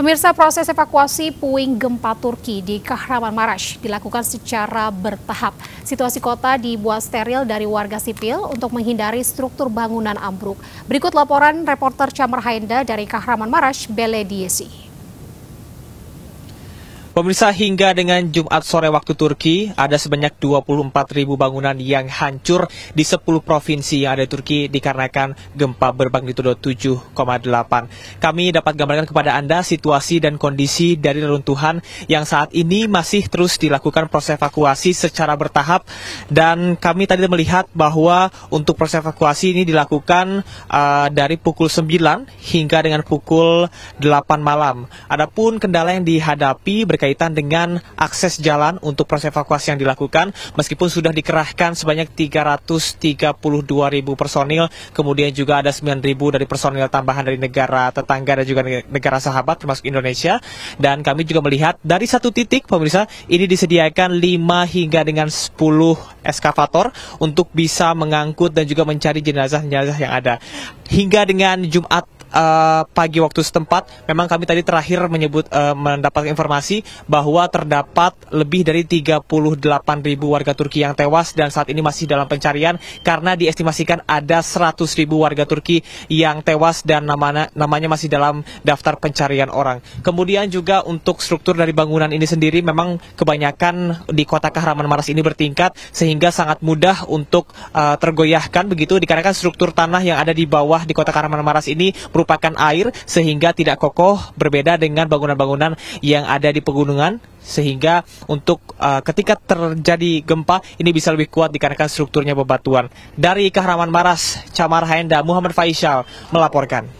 Pemirsa proses evakuasi puing gempa Turki di Kahraman Maras dilakukan secara bertahap. Situasi kota dibuat steril dari warga sipil untuk menghindari struktur bangunan ambruk. Berikut laporan reporter Camer Hainda dari Kahraman Maras, Bele Diesi. Pemirsa hingga dengan Jumat sore waktu Turki, ada sebanyak 24 ribu bangunan yang hancur di 10 provinsi yang ada di Turki dikarenakan gempa bermagnitudo 7,8. Kami dapat gambarkan kepada Anda situasi dan kondisi dari reruntuhan yang saat ini masih terus dilakukan proses evakuasi secara bertahap dan kami tadi melihat bahwa untuk proses evakuasi ini dilakukan uh, dari pukul 9 hingga dengan pukul 8 malam. Adapun kendala yang dihadapi berkaitan berkaitan dengan akses jalan untuk proses evakuasi yang dilakukan meskipun sudah dikerahkan sebanyak 332 ribu personil kemudian juga ada 9 ribu dari personil tambahan dari negara tetangga dan juga negara sahabat termasuk Indonesia dan kami juga melihat dari satu titik pemirsa ini disediakan 5 hingga dengan 10 eskavator untuk bisa mengangkut dan juga mencari jenazah-jenazah yang ada hingga dengan Jumat uh, pagi waktu setempat, memang kami tadi terakhir menyebut uh, mendapat informasi bahwa terdapat lebih dari 38.000 warga Turki yang tewas dan saat ini masih dalam pencarian karena diestimasikan ada 100.000 warga Turki yang tewas dan namanya namanya masih dalam daftar pencarian orang. Kemudian juga untuk struktur dari bangunan ini sendiri memang kebanyakan di kota Kahraman Maras ini bertingkat sehingga sangat mudah untuk uh, tergoyahkan begitu dikarenakan struktur tanah yang ada di bawah di kota Kahraman Maras ini merupakan air sehingga tidak kokoh berbeda dengan bangunan-bangunan yang ada di pegunungan sehingga untuk uh, ketika terjadi gempa ini bisa lebih kuat dikarenakan strukturnya bebatuan. Dari Kahraman Maras, Camar Haenda, Muhammad Faisal melaporkan.